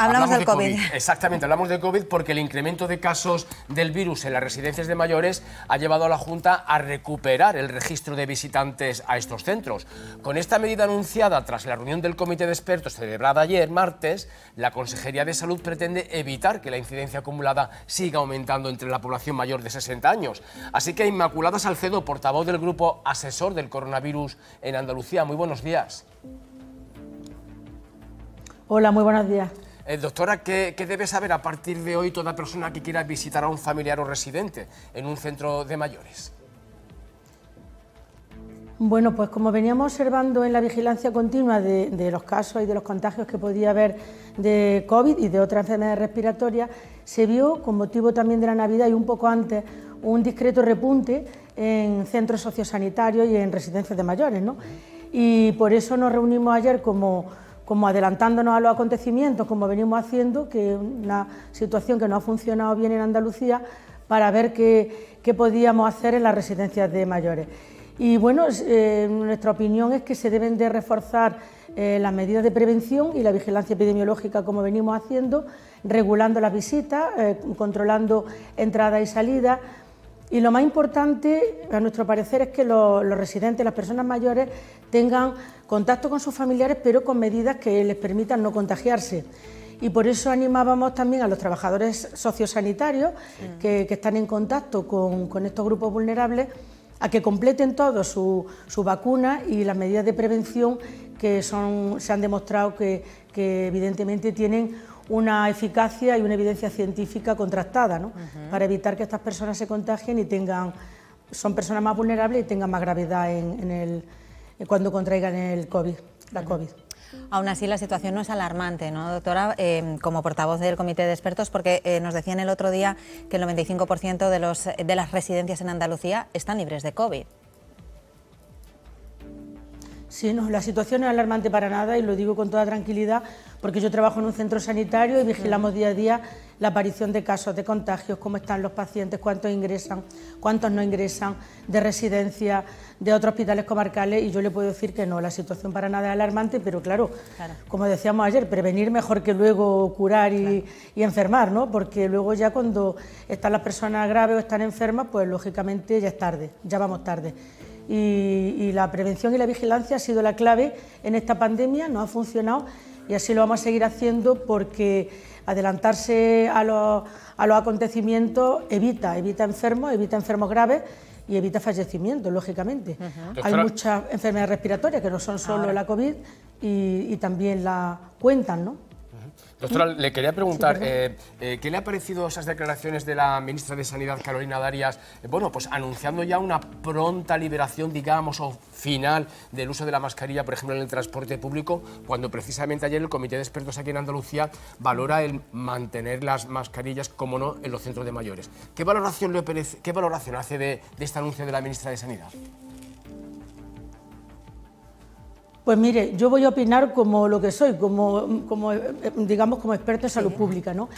hablamos, del COVID. COVID. Exactamente, hablamos del COVID porque el incremento de casos del virus en las residencias de mayores ha llevado a la Junta a recuperar el registro de visitantes a estos centros. Con esta medida anunciada tras la reunión del Comité de Expertos celebrada ayer, martes, la Consejería de Salud pretende evitar que la incidencia acumulada siga aumentando entre la población mayor de 60 años. Así que Inmaculada Salcedo, portavoz del Grupo Asesor del Coronavirus en Andalucía, muy buenos días. Hola, muy buenos días. Eh, doctora, ¿qué, debe saber a partir de hoy toda persona que quiera visitar a un familiar o residente en un centro de mayores? Bueno, pues como veníamos observando en la vigilancia continua de, los casos y de los contagios que podía haber de COVID y de otras enfermedades respiratorias, se vio, con motivo también de la Navidad y un poco antes, un discreto repunte en centros sociosanitarios y en residencias de mayores. ¿no? Y por eso nos reunimos ayer como como adelantándonos a los acontecimientos, como venimos haciendo, que una situación que no ha funcionado bien en Andalucía, para ver qué, podíamos hacer en las residencias de mayores. Y bueno, eh, nuestra opinión es que se deben de reforzar eh, las medidas de prevención y la vigilancia epidemiológica como venimos haciendo, regulando las visitas, eh, controlando entradas y salidas. Y lo más importante, a nuestro parecer, es que los residentes, las personas mayores, tengan contacto con sus familiares, pero con medidas que les permitan no contagiarse. Y por eso animábamos también a los trabajadores sociosanitarios que, están en contacto con, estos grupos vulnerables a que completen todo su, su, vacuna y las medidas de prevención que son, se han demostrado que, evidentemente tienen una eficacia y una evidencia científica contrastada ¿no? para evitar que estas personas se contagien y tengan, son personas más vulnerables y tengan más gravedad en el eh, cuando contraigan el COVID, la COVID. Aún así, la situación no es alarmante, ¿no, doctora? Eh, como portavoz del Comité de Expertos, porque eh, nos decían el otro día que el 95% de, los, de las residencias en Andalucía están libres de COVID. Sí, no, la situación es alarmante para nada y lo digo con toda tranquilidad porque yo trabajo en un centro sanitario y vigilamos día a día la aparición de casos de contagios, cómo están los pacientes, cuántos ingresan, cuántos no ingresan, de residencia, de otros hospitales comarcales y yo le puedo decir que no, la situación para nada es alarmante, pero claro, como decíamos ayer, prevenir mejor que luego curar y, y enfermar, ¿no? Porque luego ya cuando están las personas graves o están enfermas, pues lógicamente ya es tarde, ya vamos tarde y, la prevención y la vigilancia ha sido la clave en esta pandemia, no ha funcionado y así lo vamos a seguir haciendo porque adelantarse a los, acontecimientos evita, evita enfermos, evita enfermos graves y evita fallecimientos, lógicamente. Hay muchas enfermedades respiratorias que no son solo la COVID y, y también la cuentan, ¿no? Doctora, le quería preguntar, eh, eh, ¿qué le ha parecido esas declaraciones de la ministra de Sanidad, Carolina Darias, eh, bueno, pues anunciando ya una pronta liberación, digamos, o final del uso de la mascarilla, por ejemplo, en el transporte público, cuando precisamente ayer el Comité de Expertos aquí en Andalucía valora el mantener las mascarillas, como no, en los centros de mayores? ¿Qué valoración, qué valoración hace de este anuncio de la ministra de Sanidad? Pues mire, yo voy a opinar como lo que soy, como, eh, digamos como experto en salud pública. ¿no?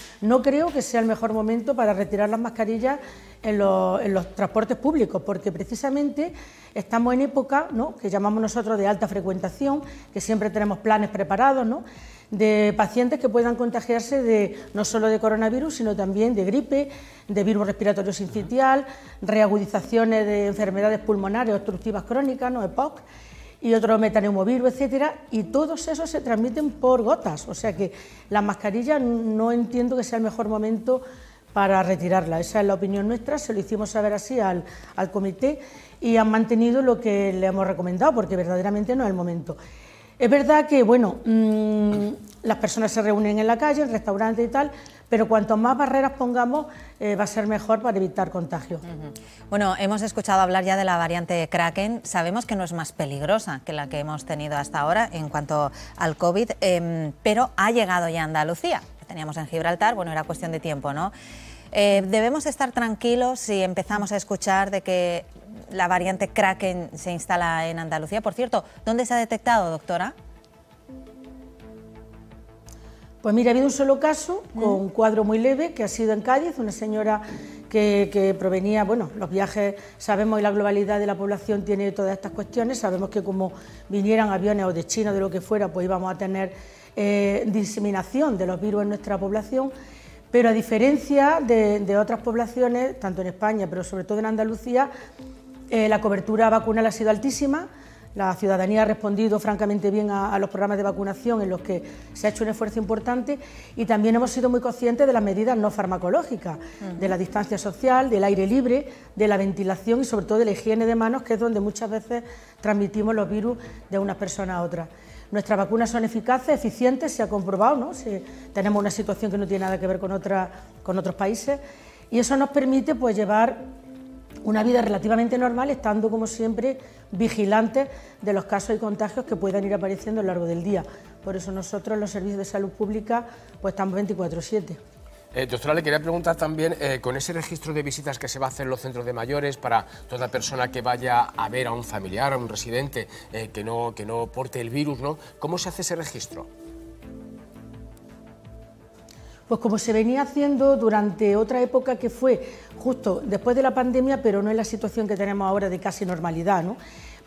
creo que sea el mejor momento para retirar las mascarillas en los, transportes públicos, porque precisamente estamos en época que llamamos nosotros de alta frecuentación, que siempre tenemos planes preparados, de pacientes que puedan contagiarse de no solo de coronavirus, sino también de gripe, de virus respiratorio sincitial, reagudizaciones de enfermedades pulmonares obstructivas crónicas, ¿no? EPOC y otro metaneumovirus, etcétera, y todos esos se transmiten por gotas. O sea que la mascarilla no entiendo que sea el mejor momento para retirarla. Esa es la opinión nuestra, se lo hicimos saber así al, al comité y han mantenido lo que le hemos recomendado porque verdaderamente no es el momento. Es verdad que, bueno, mm, las personas se reúnen en la calle, en restaurantes y tal, pero cuanto más barreras pongamos, eh, va a ser mejor para evitar contagio. Bueno, hemos escuchado hablar ya de la variante Kraken. Sabemos que no es más peligrosa que la que hemos tenido hasta ahora en cuanto al COVID, em, pero ha llegado ya a Andalucía. teníamos en Gibraltar, bueno, era cuestión de tiempo, ¿no? Eh, debemos estar tranquilos si empezamos a escuchar de que la variante Kraken se instala en Andalucía. Por cierto, ¿dónde se ha detectado, doctora? Pues mira, ha habido un solo caso mm. con un cuadro muy leve que ha sido en Cádiz, una señora que, provenía, bueno, los viajes, sabemos y la globalidad de la población tiene todas estas cuestiones, sabemos que como vinieran aviones o de China o de lo que fuera, pues íbamos a tener eh, diseminación de los virus en nuestra población pero a diferencia de, otras poblaciones, tanto en España, pero sobre todo en Andalucía, eh, la cobertura vacunal ha sido altísima la ciudadanía ha respondido francamente bien a, los programas de vacunación en los que se ha hecho un esfuerzo importante y también hemos sido muy conscientes de las medidas no farmacológicas, mm. de la distancia social, del aire libre, de la ventilación y sobre todo de la higiene de manos, que es donde muchas veces transmitimos los virus de una persona a otra. Nuestras vacunas son eficaces, eficientes, se ha comprobado, ¿no? tenemos una situación que no tiene nada que ver con, otra, con otros países y eso nos permite pues llevar una vida relativamente normal, estando como siempre vigilantes de los casos y contagios que puedan ir apareciendo a lo largo del día. Por eso nosotros los servicios de salud pública pues estamos 24/7. Eh, doctora, le quería preguntar también, eh, con ese registro de visitas que se va a hacer en los centros de mayores para toda persona que vaya a ver a un familiar, a un residente eh, que, no, que no porte el virus, ¿no? ¿cómo se hace ese registro? Pues como se venía haciendo durante otra época que fue justo después de la pandemia, pero no es la situación que tenemos ahora de casi normalidad, ¿no?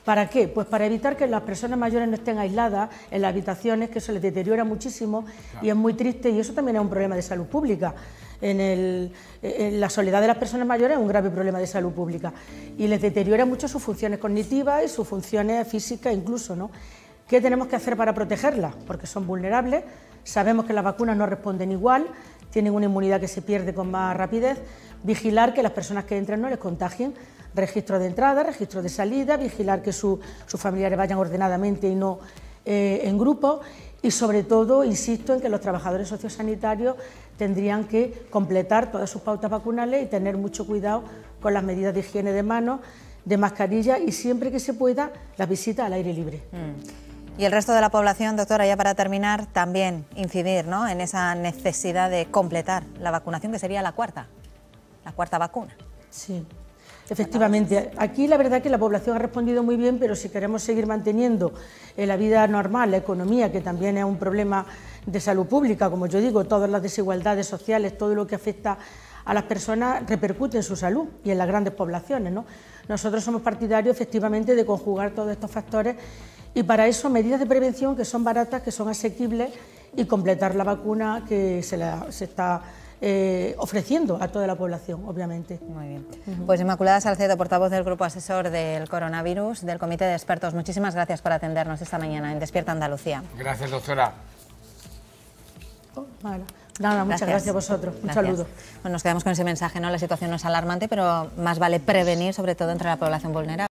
¿Para qué? Pues para evitar que las personas mayores no estén aisladas en las habitaciones, que eso les deteriora muchísimo y es muy triste y eso también es un problema de salud pública. En, el, en, la soledad de las personas mayores es un grave problema de salud pública y les deteriora mucho sus funciones cognitivas y sus funciones físicas incluso. ¿no? ¿Qué tenemos que hacer para protegerlas? Porque son vulnerables, Sabemos que las vacunas no responden igual, tienen una inmunidad que se pierde con más rapidez. Vigilar que las personas que entran no les contagien. Registro de entrada, registro de salida, vigilar que sus familiares vayan ordenadamente y no eh, en grupo. Y sobre todo, insisto en que los trabajadores sociosanitarios tendrían que completar todas sus pautas vacunales y tener mucho cuidado con las medidas de higiene de manos, de mascarilla y siempre que se pueda, las visitas al aire libre. Mm. Y el resto de la población, doctora, ya para terminar, también incidir en esa necesidad de completar la vacunación, que sería la cuarta, la cuarta vacuna. Sí. Efectivamente, aquí la verdad es que la población ha respondido muy bien, pero si queremos seguir manteniendo eh, la vida normal, la economía, que también es un problema de salud pública, como yo digo, todas las desigualdades sociales, todo lo que afecta a las personas repercute en su salud y en las grandes poblaciones. ¿no? Nosotros somos partidarios efectivamente de conjugar todos estos factores y para eso medidas de prevención que son baratas, que son asequibles y completar la vacuna que se, se está eh, ofreciendo a toda la población, obviamente. Muy bien. Pues Inmaculada Salcedo, portavoz del Grupo Asesor del Coronavirus, del Comité de Expertos, muchísimas gracias por atendernos esta mañana en Despierta Andalucía. Gracias, doctora. Oh, Nada, muchas gracias, a vosotros. Un saludo. nos quedamos con ese mensaje, ¿no? La situación no es alarmante, pero más vale prevenir, sobre todo entre la población vulnerable.